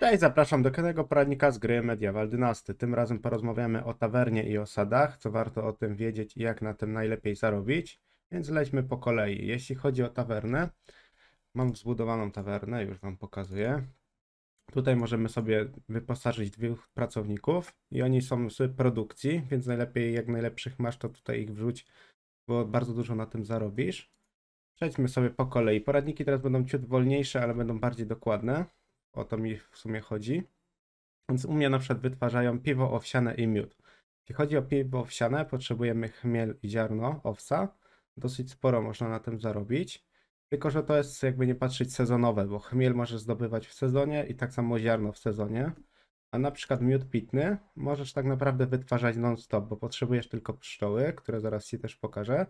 Cześć, zapraszam do kolejnego poradnika z gry Medieval Dynasty. Tym razem porozmawiamy o tawernie i osadach, co warto o tym wiedzieć i jak na tym najlepiej zarobić. Więc lećmy po kolei. Jeśli chodzi o tawernę, mam zbudowaną tawernę, już Wam pokazuję. Tutaj możemy sobie wyposażyć dwóch pracowników i oni są z produkcji, więc najlepiej jak najlepszych masz, to tutaj ich wrzuć, bo bardzo dużo na tym zarobisz. Przejdźmy sobie po kolei. Poradniki teraz będą ciut wolniejsze, ale będą bardziej dokładne. O to mi w sumie chodzi. Więc u mnie na przykład wytwarzają piwo owsiane i miód. Jeśli chodzi o piwo owsiane, potrzebujemy chmiel i ziarno owsa. Dosyć sporo można na tym zarobić. Tylko, że to jest jakby nie patrzeć sezonowe, bo chmiel możesz zdobywać w sezonie i tak samo ziarno w sezonie. A na przykład miód pitny możesz tak naprawdę wytwarzać non-stop, bo potrzebujesz tylko pszczoły, które zaraz Ci też pokażę.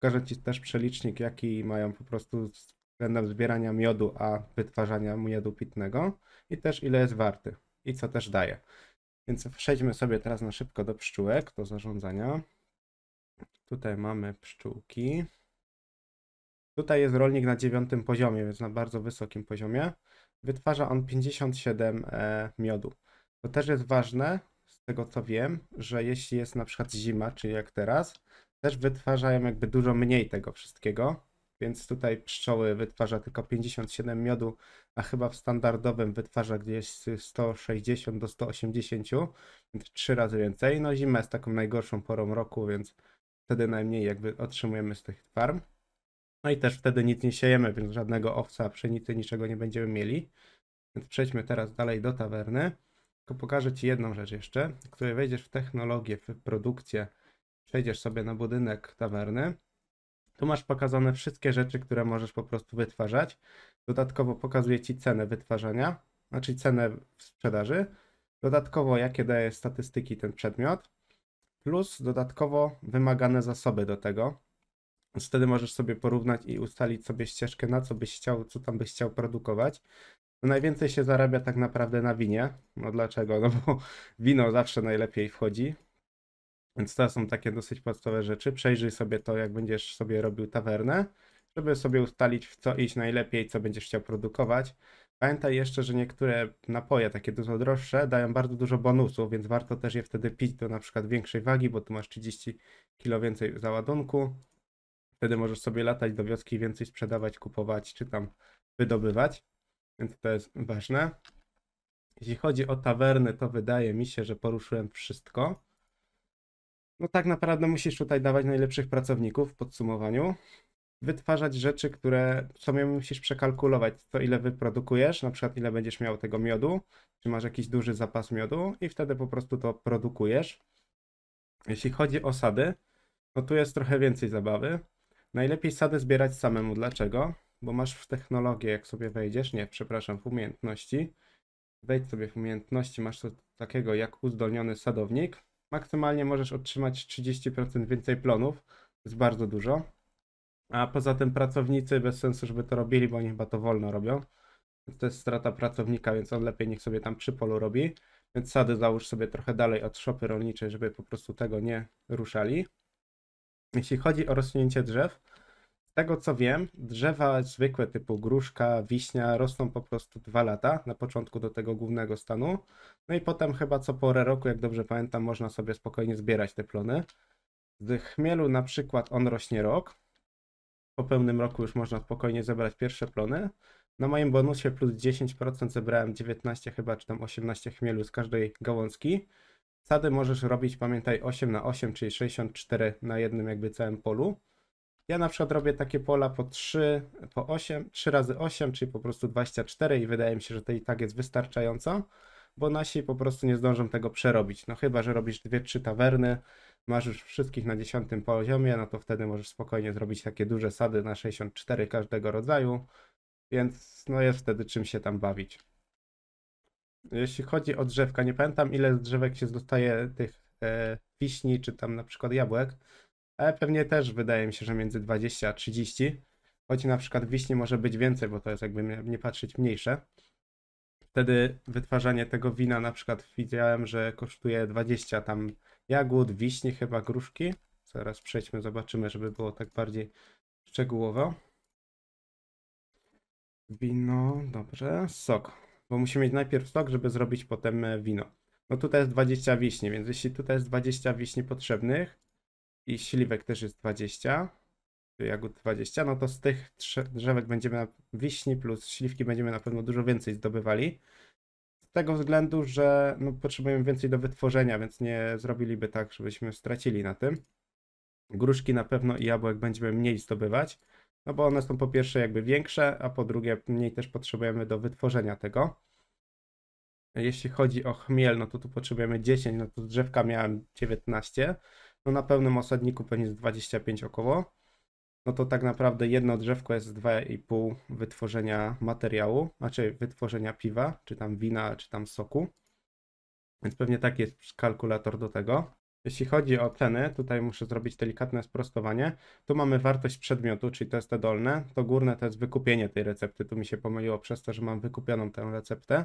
Pokażę Ci też przelicznik, jaki mają po prostu względem zbierania miodu, a wytwarzania miodu pitnego i też ile jest warty i co też daje. Więc przejdźmy sobie teraz na szybko do pszczółek, do zarządzania. Tutaj mamy pszczółki. Tutaj jest rolnik na dziewiątym poziomie, więc na bardzo wysokim poziomie. Wytwarza on 57 e, miodu. To też jest ważne, z tego co wiem, że jeśli jest na przykład zima, czyli jak teraz, też wytwarzają jakby dużo mniej tego wszystkiego, więc tutaj pszczoły wytwarza tylko 57 miodu, a chyba w standardowym wytwarza gdzieś 160 do 180, więc trzy razy więcej. No zima jest taką najgorszą porą roku, więc wtedy najmniej jakby otrzymujemy z tych farm. No i też wtedy nic nie siejemy, więc żadnego owca, pszenicy, niczego nie będziemy mieli. Więc przejdźmy teraz dalej do tawerny. Tylko pokażę Ci jedną rzecz jeszcze, której wejdziesz w technologię, w produkcję, przejdziesz sobie na budynek tawerny tu masz pokazane wszystkie rzeczy, które możesz po prostu wytwarzać. Dodatkowo pokazuje Ci cenę wytwarzania, znaczy cenę sprzedaży. Dodatkowo, jakie daje statystyki ten przedmiot, plus dodatkowo wymagane zasoby do tego. Wtedy możesz sobie porównać i ustalić sobie ścieżkę, na co byś chciał, co tam byś chciał produkować. No najwięcej się zarabia tak naprawdę na winie. No dlaczego? No bo wino zawsze najlepiej wchodzi. Więc to są takie dosyć podstawowe rzeczy. Przejrzyj sobie to, jak będziesz sobie robił tawernę, żeby sobie ustalić, w co iść najlepiej, co będziesz chciał produkować. Pamiętaj jeszcze, że niektóre napoje, takie dużo droższe, dają bardzo dużo bonusów, więc warto też je wtedy pić do na przykład większej wagi, bo tu masz 30 kg więcej załadunku. Wtedy możesz sobie latać do wioski, więcej sprzedawać, kupować, czy tam wydobywać. Więc to jest ważne. Jeśli chodzi o tawerny, to wydaje mi się, że poruszyłem wszystko no tak naprawdę musisz tutaj dawać najlepszych pracowników w podsumowaniu, wytwarzać rzeczy, które sobie musisz przekalkulować, co ile wyprodukujesz, na przykład ile będziesz miał tego miodu, czy masz jakiś duży zapas miodu i wtedy po prostu to produkujesz. Jeśli chodzi o sady, no tu jest trochę więcej zabawy. Najlepiej sady zbierać samemu. Dlaczego? Bo masz w technologię, jak sobie wejdziesz, nie, przepraszam, w umiejętności. Wejdź sobie w umiejętności, masz coś takiego jak uzdolniony sadownik maksymalnie możesz otrzymać 30% więcej plonów. To jest bardzo dużo. A poza tym pracownicy bez sensu, żeby to robili, bo oni chyba to wolno robią. To jest strata pracownika, więc on lepiej niech sobie tam przy polu robi. Więc sady załóż sobie trochę dalej od szopy rolniczej, żeby po prostu tego nie ruszali. Jeśli chodzi o rośnięcie drzew, tego co wiem, drzewa zwykłe typu gruszka, wiśnia rosną po prostu dwa lata na początku do tego głównego stanu. No i potem chyba co porę roku, jak dobrze pamiętam, można sobie spokojnie zbierać te plony. Z chmielu na przykład on rośnie rok. Po pełnym roku już można spokojnie zebrać pierwsze plony. Na moim bonusie plus 10% zebrałem 19 chyba czy tam 18 chmielu z każdej gałązki. Sady możesz robić, pamiętaj, 8 na 8, czyli 64 na jednym jakby całym polu. Ja na przykład robię takie pola po 3, po 8, 3 razy 8, czyli po prostu 24 i wydaje mi się, że to i tak jest wystarczająco, bo nasi po prostu nie zdążą tego przerobić. No chyba, że robisz 2-3 tawerny, masz już wszystkich na 10 poziomie, no to wtedy możesz spokojnie zrobić takie duże sady na 64 każdego rodzaju, więc no jest wtedy czym się tam bawić. Jeśli chodzi o drzewka, nie pamiętam ile z drzewek się dostaje tych e, wiśni, czy tam na przykład jabłek, ale pewnie też wydaje mi się, że między 20 a 30, choć na przykład wiśni może być więcej, bo to jest jakby nie patrzeć mniejsze. Wtedy wytwarzanie tego wina na przykład widziałem, że kosztuje 20 tam jagód, wiśni, chyba gruszki. Zaraz przejdźmy, zobaczymy, żeby było tak bardziej szczegółowo. Wino, dobrze, sok. Bo musimy mieć najpierw sok, żeby zrobić potem e, wino. No tutaj jest 20 wiśni, więc jeśli tutaj jest 20 wiśni potrzebnych, i śliwek też jest 20, jagód 20, no to z tych drzewek będziemy na wiśni plus śliwki będziemy na pewno dużo więcej zdobywali. Z tego względu, że no, potrzebujemy więcej do wytworzenia, więc nie zrobiliby tak, żebyśmy stracili na tym. Gruszki na pewno i jabłek będziemy mniej zdobywać, no bo one są po pierwsze jakby większe, a po drugie mniej też potrzebujemy do wytworzenia tego. Jeśli chodzi o chmiel, no to tu potrzebujemy 10, no to z drzewka miałem 19 no na pełnym osadniku pewnie jest 25 około, no to tak naprawdę jedno drzewko jest 2,5 wytworzenia materiału, znaczy wytworzenia piwa, czy tam wina, czy tam soku. Więc pewnie taki jest kalkulator do tego. Jeśli chodzi o ceny, tutaj muszę zrobić delikatne sprostowanie. Tu mamy wartość przedmiotu, czyli to jest te dolne. To górne to jest wykupienie tej recepty. Tu mi się pomyliło przez to, że mam wykupioną tę receptę.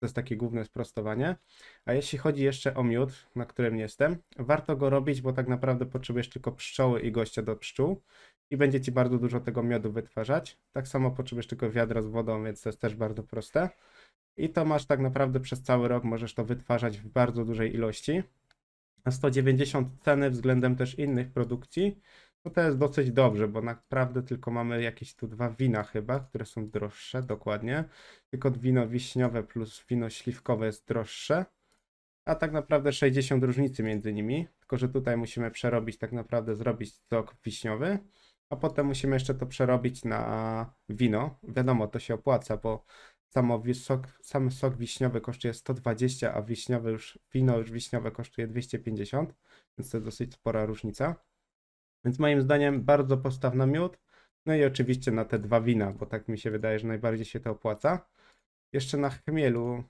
To jest takie główne sprostowanie. A jeśli chodzi jeszcze o miód, na którym jestem, warto go robić, bo tak naprawdę potrzebujesz tylko pszczoły i gościa do pszczół i będzie ci bardzo dużo tego miodu wytwarzać. Tak samo potrzebujesz tylko wiadra z wodą, więc to jest też bardzo proste. I to masz tak naprawdę przez cały rok, możesz to wytwarzać w bardzo dużej ilości. 190 ceny względem też innych produkcji, no to jest dosyć dobrze, bo naprawdę tylko mamy jakieś tu dwa wina chyba, które są droższe dokładnie. Tylko wino wiśniowe plus wino śliwkowe jest droższe. A tak naprawdę 60 różnicy między nimi, tylko że tutaj musimy przerobić, tak naprawdę zrobić sok wiśniowy, a potem musimy jeszcze to przerobić na wino. Wiadomo, to się opłaca, bo Samo sok, sam sok wiśniowy kosztuje 120, a wiśniowe już, wino już wiśniowe kosztuje 250, więc to dosyć spora różnica. Więc moim zdaniem bardzo postaw na miód. No i oczywiście na te dwa wina, bo tak mi się wydaje, że najbardziej się to opłaca. Jeszcze na chmielu.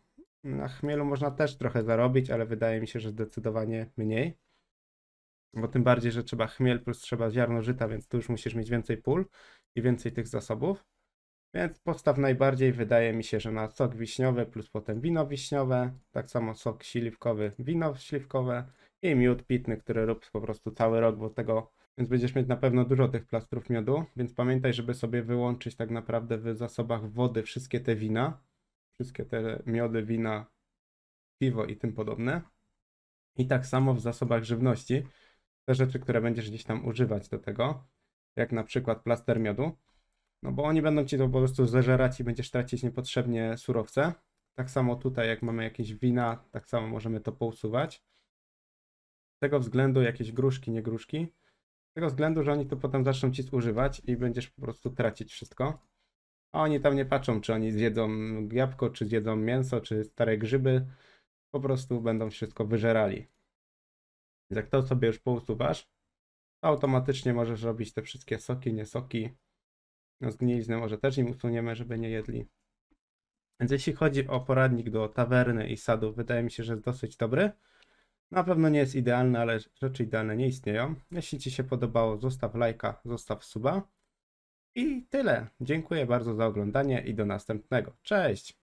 Na chmielu można też trochę zarobić, ale wydaje mi się, że zdecydowanie mniej. Bo tym bardziej, że trzeba chmiel plus trzeba ziarno żyta, więc tu już musisz mieć więcej pól i więcej tych zasobów. Więc postaw najbardziej wydaje mi się, że na sok wiśniowy plus potem wino wiśniowe, tak samo sok śliwkowy, wino śliwkowe i miód pitny, który rób po prostu cały rok, bo tego, więc będziesz mieć na pewno dużo tych plastrów miodu, więc pamiętaj, żeby sobie wyłączyć tak naprawdę w zasobach wody wszystkie te wina, wszystkie te miody, wina, piwo i tym podobne. I tak samo w zasobach żywności, te rzeczy, które będziesz gdzieś tam używać do tego, jak na przykład plaster miodu. No bo oni będą ci to po prostu zeżerać i będziesz tracić niepotrzebnie surowce. Tak samo tutaj, jak mamy jakieś wina, tak samo możemy to pousuwać. Z tego względu jakieś gruszki, nie gruszki. Z tego względu, że oni to potem zaczną ci używać i będziesz po prostu tracić wszystko. A oni tam nie patrzą, czy oni zjedzą jabłko, czy zjedzą mięso, czy stare grzyby. Po prostu będą wszystko wyżerali. Więc jak to sobie już pousuwasz, to automatycznie możesz robić te wszystkie soki, niesoki, no zgniliznę może też im usuniemy, żeby nie jedli. Więc jeśli chodzi o poradnik do tawerny i sadów, wydaje mi się, że jest dosyć dobry. Na pewno nie jest idealny, ale rzeczy idealne nie istnieją. Jeśli Ci się podobało, zostaw lajka, zostaw suba. I tyle. Dziękuję bardzo za oglądanie i do następnego. Cześć!